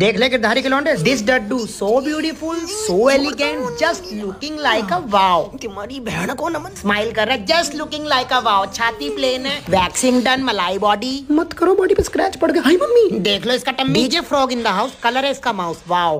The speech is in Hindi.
देख ले गिरधारी के लौंडे दिस डड्डू so beautiful so elegant just looking like a wow तुम्हारी बहन को नमन स्माइल कर रहा है just looking like a wow छाती प्लेन है वैक्सिंग डन मलाई बॉडी मत करो बॉडी पे स्क्रैच पड़ गया हाय मम्मी देख लो इसका tummy DJ frog in the house colour है इसका माउस वाव